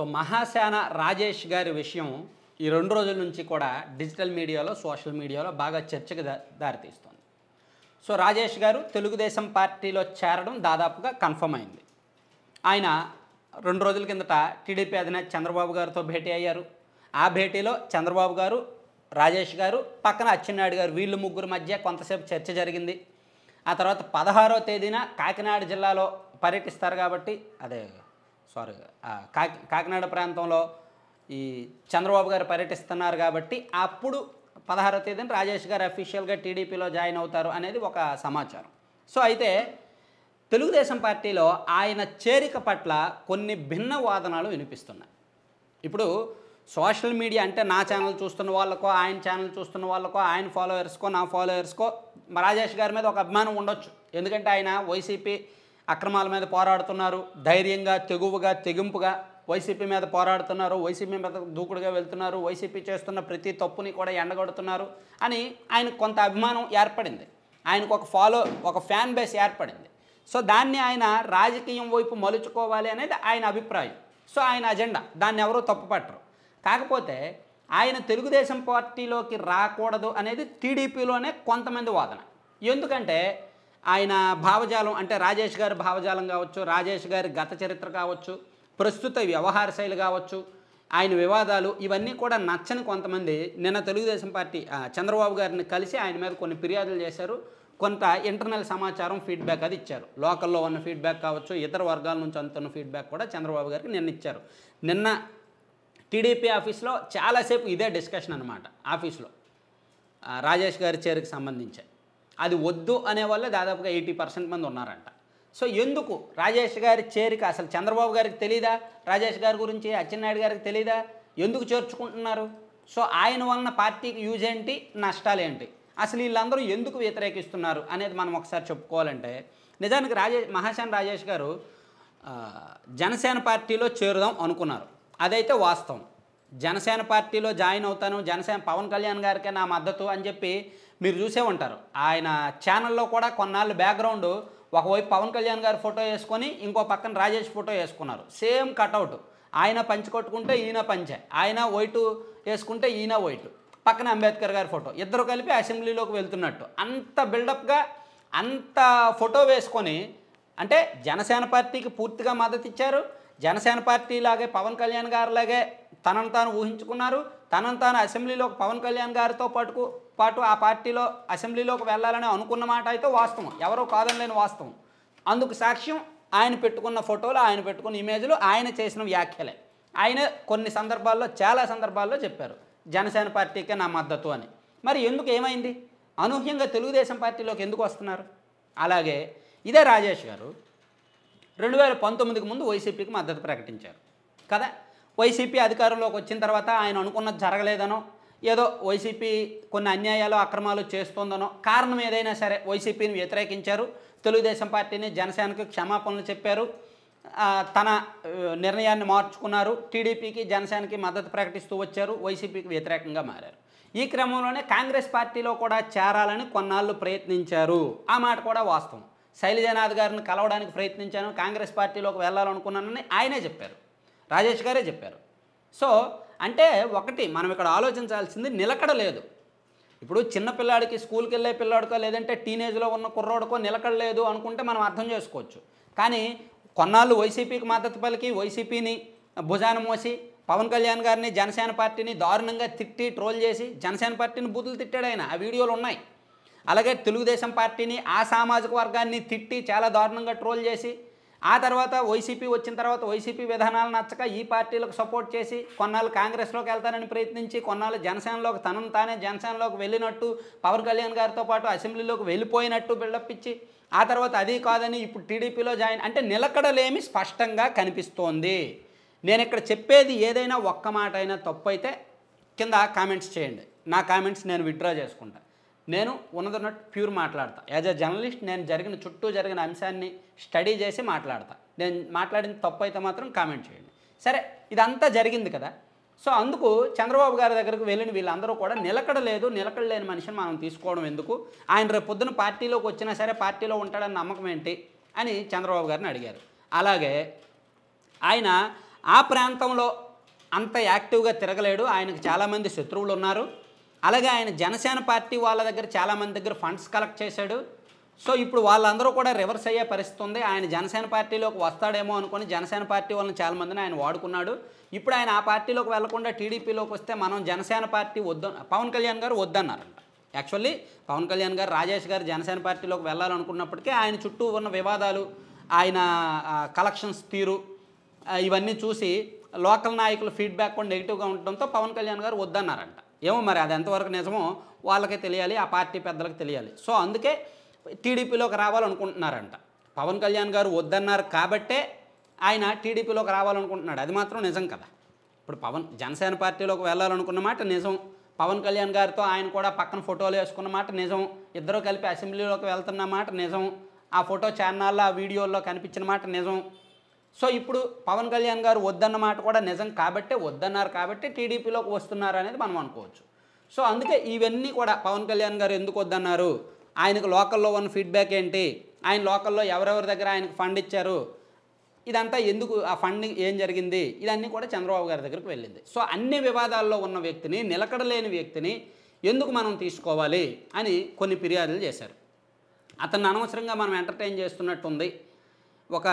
so Mahasena Rajesh గారి విషయం ఈ రెండు రోజుల నుంచి కూడా డిజిటల్ మీడియాలో సోషల్ మీడియాలో బాగా చర్చకు దారితీస్తుంది సో రాజేష్ గారు తెలుగుదేశం పార్టీలో చేరడం దాదాపుగా కన్ఫర్మ్ అయింది ఆయన రెండు రోజుల కిందట టీడీపీ అధినేత చంద్రబాబు గారితో భేటీ అయ్యారు ఆ భేటీలో చంద్రబాబు గారు రాజేష్ గారు పక్కన అచ్చెన్నాయుడు గారు వీళ్ళు ముగ్గురు మధ్య కొంతసేపు చర్చ జరిగింది ఆ తర్వాత పదహారో తేదీన కాకినాడ జిల్లాలో పర్యటిస్తారు కాబట్టి అదే సారీ కాకి కాకినాడ ప్రాంతంలో ఈ చంద్రబాబు గారు పర్యటిస్తున్నారు కాబట్టి అప్పుడు పదహారో తేదీన రాజేష్ గారు అఫీషియల్గా టీడీపీలో జాయిన్ అవుతారు అనేది ఒక సమాచారం సో అయితే తెలుగుదేశం పార్టీలో ఆయన చేరిక పట్ల కొన్ని భిన్న వాదనలు వినిపిస్తున్నాయి ఇప్పుడు సోషల్ మీడియా అంటే నా ఛానల్ చూస్తున్న వాళ్ళకో ఆయన ఛానల్ చూస్తున్న వాళ్ళకో ఆయన ఫాలోయర్స్కో నా ఫాలోయర్స్కో రాజేష్ గారి మీద ఒక అభిమానం ఉండొచ్చు ఎందుకంటే ఆయన వైసీపీ అక్రమాల మీద పోరాడుతున్నారు ధైర్యంగా తెగువగా తెగింపుగా వైసీపీ మీద పోరాడుతున్నారు వైసీపీ మీద దూకుడుగా వెళ్తున్నారు వైసీపీ చేస్తున్న ప్రతి తప్పుని కూడా ఎండగొడుతున్నారు అని ఆయన కొంత అభిమానం ఏర్పడింది ఆయనకు ఒక ఫాలో ఒక ఫ్యాన్ బేస్ ఏర్పడింది సో దాన్ని ఆయన రాజకీయం వైపు మలుచుకోవాలి అనేది ఆయన అభిప్రాయం సో ఆయన అజెండా దాన్ని ఎవరో తప్పుపట్టరు కాకపోతే ఆయన తెలుగుదేశం పార్టీలోకి రాకూడదు అనేది టీడీపీలోనే కొంతమంది వాదన ఎందుకంటే ఆయన భావజాలం అంటే రాజేష్ గారి భావజాలం కావచ్చు రాజేష్ గారి గత చరిత్ర కావచ్చు ప్రస్తుత వ్యవహార శైలి కావచ్చు ఆయన వివాదాలు ఇవన్నీ కూడా నచ్చని కొంతమంది నిన్న తెలుగుదేశం పార్టీ చంద్రబాబు గారిని కలిసి ఆయన మీద కొన్ని ఫిర్యాదులు చేశారు కొంత ఇంటర్నల్ సమాచారం ఫీడ్బ్యాక్ అది ఇచ్చారు లోకల్లో ఉన్న ఫీడ్బ్యాక్ కావచ్చు ఇతర వర్గాల నుంచి అందుతున్న ఫీడ్బ్యాక్ కూడా చంద్రబాబు గారికి నిన్న ఇచ్చారు నిన్న టీడీపీ ఆఫీస్లో చాలాసేపు ఇదే డిస్కషన్ అనమాట ఆఫీస్లో రాజేష్ గారి చేరుకు సంబంధించి అది వద్దు అనే దాదాపుగా ఎయిటీ పర్సెంట్ మంది ఉన్నారంట సో ఎందుకు రాజేష్ గారి చేరిక అసలు చంద్రబాబు గారికి తెలీదా రాజేష్ గారి గురించి అచ్చెన్నాయుడు గారికి తెలీదా ఎందుకు చేర్చుకుంటున్నారు సో ఆయన వలన పార్టీకి యూజ్ ఏంటి నష్టాలు ఏంటి అసలు వీళ్ళందరూ ఎందుకు వ్యతిరేకిస్తున్నారు అనేది మనం ఒకసారి చెప్పుకోవాలంటే నిజానికి రాజే మహాశాన్ రాజేష్ గారు జనసేన పార్టీలో చేరుదాం అనుకున్నారు అదైతే వాస్తవం జనసేన పార్టీలో జాయిన్ అవుతాను జనసేన పవన్ కళ్యాణ్ గారికే నా మద్దతు అని చెప్పి మీరు చూసే ఉంటారు ఆయన ఛానల్లో కూడా కొన్నాళ్ళు బ్యాక్గ్రౌండ్ ఒకవైపు పవన్ కళ్యాణ్ గారి ఫోటో వేసుకొని ఇంకో పక్కన రాజేష్ ఫోటో వేసుకున్నారు సేమ్ కటౌట్ ఆయన పంచి కొట్టుకుంటే ఈయన పంచే ఆయన వైటు వేసుకుంటే ఈయన వైటు పక్కన అంబేద్కర్ గారి ఫోటో ఇద్దరు కలిపి అసెంబ్లీలోకి వెళ్తున్నట్టు అంత బిల్డప్గా అంత ఫోటో వేసుకొని అంటే జనసేన పార్టీకి పూర్తిగా మద్దతు ఇచ్చారు జనసేన పార్టీ లాగే పవన్ కళ్యాణ్ గారిలాగే తనను తాను ఊహించుకున్నారు తనను తాను అసెంబ్లీలో పవన్ కళ్యాణ్ గారితో పాటుకు పాటు ఆ పార్టీలో అసెంబ్లీలోకి వెళ్ళాలని అనుకున్న మాట అయితే వాస్తవం ఎవరో లేని వాస్తవం అందుకు సాక్ష్యం ఆయన పెట్టుకున్న ఫోటోలు ఆయన పెట్టుకున్న ఇమేజ్లు ఆయన చేసిన వ్యాఖ్యలే ఆయన కొన్ని సందర్భాల్లో చాలా సందర్భాల్లో చెప్పారు జనసేన పార్టీకే నా మద్దతు అని మరి ఎందుకు ఏమైంది అనూహ్యంగా తెలుగుదేశం పార్టీలోకి ఎందుకు వస్తున్నారు అలాగే ఇదే రాజేష్ గారు రెండు వేల పంతొమ్మిదికి ముందు వైసీపీకి మద్దతు ప్రకటించారు కదా వైసీపీ అధికారంలోకి వచ్చిన తర్వాత ఆయన అనుకున్నది జరగలేదనో ఏదో వైసీపీ కొన్ని అన్యాయాలు అక్రమాలు చేస్తుందనో కారణం ఏదైనా సరే వైసీపీని వ్యతిరేకించారు తెలుగుదేశం పార్టీని జనసేనకు క్షమాపణలు చెప్పారు తన నిర్ణయాన్ని మార్చుకున్నారు టీడీపీకి జనసేనకి మద్దతు ప్రకటిస్తూ వచ్చారు వైసీపీకి వ్యతిరేకంగా మారారు ఈ క్రమంలోనే కాంగ్రెస్ పార్టీలో కూడా చేరాలని కొన్నాళ్ళు ప్రయత్నించారు ఆ మాట కూడా వాస్తవం శైలజనాథ్ గారిని కలవడానికి ప్రయత్నించాను కాంగ్రెస్ పార్టీలోకి వెళ్ళాలనుకున్నానని ఆయనే చెప్పారు రాజేష్ గారే చెప్పారు సో అంటే ఒకటి మనం ఇక్కడ ఆలోచించాల్సింది నిలకడ లేదు ఇప్పుడు చిన్నపిల్లాడికి స్కూల్కి వెళ్ళే పిల్లాడికో లేదంటే టీనేజ్లో ఉన్న కుర్రోడికో నిలకడ లేదు అనుకుంటే మనం అర్థం చేసుకోవచ్చు కానీ కొన్నాళ్ళు వైసీపీకి మద్దతు పలికి వైసీపీని భుజాన మోసి పవన్ కళ్యాణ్ గారిని జనసేన పార్టీని దారుణంగా తిట్టి ట్రోల్ చేసి జనసేన పార్టీని బూతులు తిట్టాడు ఆయన ఆ వీడియోలు ఉన్నాయి అలాగే తెలుగుదేశం పార్టీని ఆ సామాజిక వర్గాన్ని తిట్టి చాలా దారుణంగా ట్రోల్ చేసి ఆ తర్వాత వైసీపీ వచ్చిన తర్వాత వైసీపీ విధానాలు నచ్చక ఈ పార్టీలకు సపోర్ట్ చేసి కొన్నాళ్ళు కాంగ్రెస్లోకి వెళ్తానని ప్రయత్నించి కొన్నాళ్ళు జనసేనలోకి తనను తానే జనసేనలోకి వెళ్ళినట్టు పవన్ కళ్యాణ్ గారితో పాటు అసెంబ్లీలోకి వెళ్ళిపోయినట్టు బిల్డప్ ఇచ్చి ఆ తర్వాత అది కాదని ఇప్పుడు టీడీపీలో జాయిన్ అంటే నిలకడలేమి స్పష్టంగా కనిపిస్తోంది నేను ఇక్కడ చెప్పేది ఏదైనా ఒక్క మాట అయినా తప్పు అయితే కింద కామెంట్స్ చేయండి నా కామెంట్స్ నేను విత్డ్రా చేసుకుంటాను నేను ఉన్నదన్నట్టు ప్యూర్ మాట్లాడతా యాజ్ అ జర్నలిస్ట్ నేను జరిగిన చుట్టూ జరిగిన అంశాన్ని స్టడీ చేసి మాట్లాడతా నేను మాట్లాడిన తప్పు అయితే మాత్రం కామెంట్ చేయండి సరే ఇదంతా జరిగింది కదా సో అందుకు చంద్రబాబు గారి దగ్గరకు వెళ్ళిన వీళ్ళందరూ కూడా నిలకడలేదు నిలకడలేని మనిషిని మనం తీసుకోవడం ఎందుకు ఆయన రేపు పొద్దున పార్టీలోకి వచ్చినా సరే పార్టీలో ఉంటాడని నమ్మకం ఏంటి అని చంద్రబాబు గారిని అడిగారు అలాగే ఆయన ఆ ప్రాంతంలో అంత యాక్టివ్గా తిరగలేడు ఆయనకు చాలామంది శత్రువులు ఉన్నారు అలాగే ఆయన జనసేన పార్టీ వాళ్ళ దగ్గర చాలామంది దగ్గర ఫండ్స్ కలెక్ట్ చేశాడు సో ఇప్పుడు వాళ్ళందరూ కూడా రివర్స్ అయ్యే పరిస్థితి ఉంది ఆయన జనసేన పార్టీలోకి వస్తాడేమో అనుకుని జనసేన పార్టీ వాళ్ళని చాలామందిని ఆయన వాడుకున్నాడు ఇప్పుడు ఆయన ఆ పార్టీలోకి వెళ్లకుండా టీడీపీలోకి వస్తే మనం జనసేన పార్టీ వద్ద పవన్ కళ్యాణ్ గారు వద్దన్నారంట యాక్చువల్లీ పవన్ కళ్యాణ్ గారు రాజేష్ గారు జనసేన పార్టీలోకి వెళ్ళాలనుకున్నప్పటికీ ఆయన చుట్టూ ఉన్న వివాదాలు ఆయన కలెక్షన్స్ తీరు ఇవన్నీ చూసి లోకల్ నాయకుల ఫీడ్బ్యాక్ కూడా నెగిటివ్గా ఉండటంతో పవన్ కళ్యాణ్ గారు వద్దన్నారంట ఏమో మరి అది ఎంతవరకు నిజమో వాళ్ళకే తెలియాలి ఆ పార్టీ పెద్దలకు తెలియాలి సో అందుకే టీడీపీలోకి రావాలనుకుంటున్నారంట పవన్ కళ్యాణ్ గారు వద్దన్నారు కాబట్టే ఆయన టీడీపీలోకి రావాలనుకుంటున్నాడు అది మాత్రం నిజం కదా ఇప్పుడు పవన్ జనసేన పార్టీలోకి వెళ్ళాలనుకున్న మాట నిజం పవన్ కళ్యాణ్ గారితో ఆయన కూడా పక్కన ఫోటోలు వేసుకున్న మాట నిజం ఇద్దరూ కలిపి అసెంబ్లీలోకి వెళ్తున్న మాట నిజం ఆ ఫోటో ఛానల్లో ఆ వీడియోల్లో కనిపించిన మాట నిజం సో ఇప్పుడు పవన్ కళ్యాణ్ గారు వద్దన్న మాట కూడా నిజం కాబట్టే వద్దన్నారు కాబట్టి టీడీపీలోకి వస్తున్నారు అనేది మనం అనుకోవచ్చు సో అందుకే ఇవన్నీ కూడా పవన్ కళ్యాణ్ గారు ఎందుకు వద్దన్నారు ఆయనకు లోకల్లో ఉన్న ఫీడ్బ్యాక్ ఏంటి ఆయన లోకల్లో ఎవరెవరి దగ్గర ఆయనకు ఫండ్ ఇచ్చారు ఇదంతా ఎందుకు ఆ ఫండింగ్ ఏం జరిగింది ఇదన్నీ కూడా చంద్రబాబు గారి దగ్గరికి వెళ్ళింది సో అన్ని వివాదాల్లో ఉన్న వ్యక్తిని నిలకడలేని వ్యక్తిని ఎందుకు మనం తీసుకోవాలి అని కొన్ని ఫిర్యాదులు చేశారు అతను అనవసరంగా మనం ఎంటర్టైన్ చేస్తున్నట్టుంది ఒక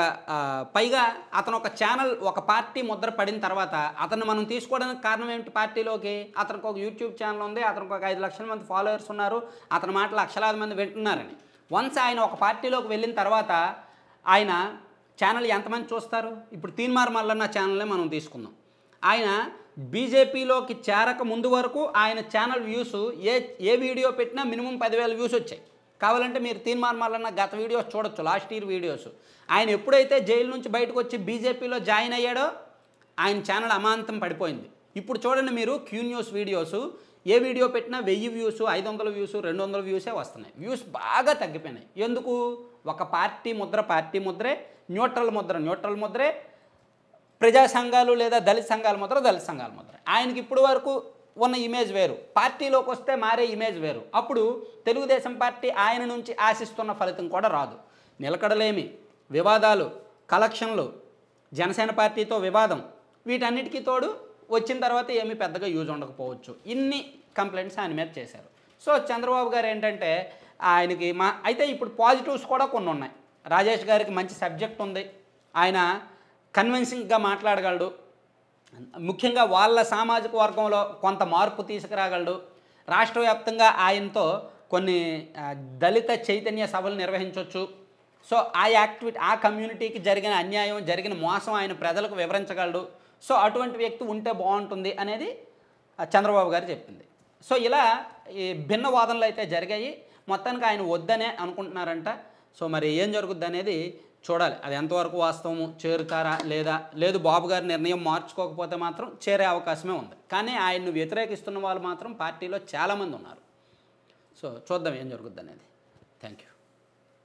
పైగా అతను ఒక ఛానల్ ఒక పార్టీ ముద్ర పడిన తర్వాత అతను మనం తీసుకోవడానికి కారణం ఏమిటి పార్టీలోకి అతనికి ఒక యూట్యూబ్ ఛానల్ ఉంది అతనికి ఒక ఐదు లక్షల మంది ఫాలోవర్స్ ఉన్నారు అతని మాట లక్షలాది మంది వింటున్నారని వన్స్ ఆయన ఒక పార్టీలోకి వెళ్ళిన తర్వాత ఆయన ఛానల్ ఎంతమంది చూస్తారు ఇప్పుడు తీన్మార్ మల్లన్న ఛానల్నే మనం తీసుకుందాం ఆయన బీజేపీలోకి చేరక ముందు వరకు ఆయన ఛానల్ వ్యూస్ ఏ ఏ వీడియో పెట్టినా మినిమం పదివేల వ్యూస్ వచ్చాయి కావాలంటే మీరు తీర్మాన్ మల్లన్న గత వీడియోస్ చూడొచ్చు లాస్ట్ ఇయర్ వీడియోస్ ఆయన ఎప్పుడైతే జైలు నుంచి బయటకు వచ్చి బీజేపీలో జాయిన్ అయ్యాడో ఆయన ఛానల్ అమాంతం పడిపోయింది ఇప్పుడు చూడండి మీరు క్యూ న్యూస్ వీడియోస్ ఏ వీడియో పెట్టినా వెయ్యి వ్యూస్ ఐదు వందల వ్యూస్ రెండు వందల వ్యూసే వస్తున్నాయి వ్యూస్ బాగా తగ్గిపోయినాయి ఎందుకు ఒక పార్టీ ముద్ర పార్టీ ముద్రే న్యూట్రల్ ముద్ర న్యూట్రల్ ముద్రే ప్రజా సంఘాలు లేదా దళిత సంఘాల ముద్ర దళిత సంఘాల ముద్ర ఆయనకి ఇప్పుడు వరకు ఉన్న ఇమేజ్ వేరు పార్టీలోకి వస్తే మారే ఇమేజ్ వేరు అప్పుడు తెలుగుదేశం పార్టీ ఆయన నుంచి ఆశిస్తున్న ఫలితం కూడా రాదు నిలకడలేమి వివాదాలు కలెక్షన్లు జనసేన పార్టీతో వివాదం వీటన్నిటికీ తోడు వచ్చిన తర్వాత ఏమీ పెద్దగా యూజ్ ఉండకపోవచ్చు ఇన్ని కంప్లైంట్స్ ఆయన మీద చేశారు సో చంద్రబాబు గారు ఏంటంటే ఆయనకి మా అయితే ఇప్పుడు పాజిటివ్స్ కూడా కొన్ని ఉన్నాయి రాజేష్ గారికి మంచి సబ్జెక్ట్ ఉంది ఆయన కన్విన్సింగ్గా మాట్లాడగలడు ముఖ్యంగా వాళ్ళ సామాజిక వర్గంలో కొంత మార్పు తీసుకురాగలడు రాష్ట్ర వ్యాప్తంగా ఆయనతో కొన్ని దళిత చైతన్య సభలు నిర్వహించవచ్చు సో ఆ యాక్టివిటీ ఆ కమ్యూనిటీకి జరిగిన అన్యాయం జరిగిన మోసం ఆయన ప్రజలకు వివరించగలడు సో అటువంటి వ్యక్తి ఉంటే బాగుంటుంది అనేది చంద్రబాబు గారు చెప్పింది సో ఇలా ఈ భిన్న వాదనలు అయితే జరిగాయి మొత్తానికి ఆయన వద్దనే అనుకుంటున్నారంట సో మరి ఏం జరుగుద్ది అనేది చూడాలి అది ఎంతవరకు వాస్తవము చేరుతారా లేదా లేదు బాబు గారి నిర్ణయం మార్చుకోకపోతే మాత్రం చేరే అవకాశమే ఉంది కానీ ఆయన్ను వ్యతిరేకిస్తున్న వాళ్ళు మాత్రం పార్టీలో చాలామంది ఉన్నారు సో చూద్దాం ఏం జరుగుద్ది అనేది థ్యాంక్ యూ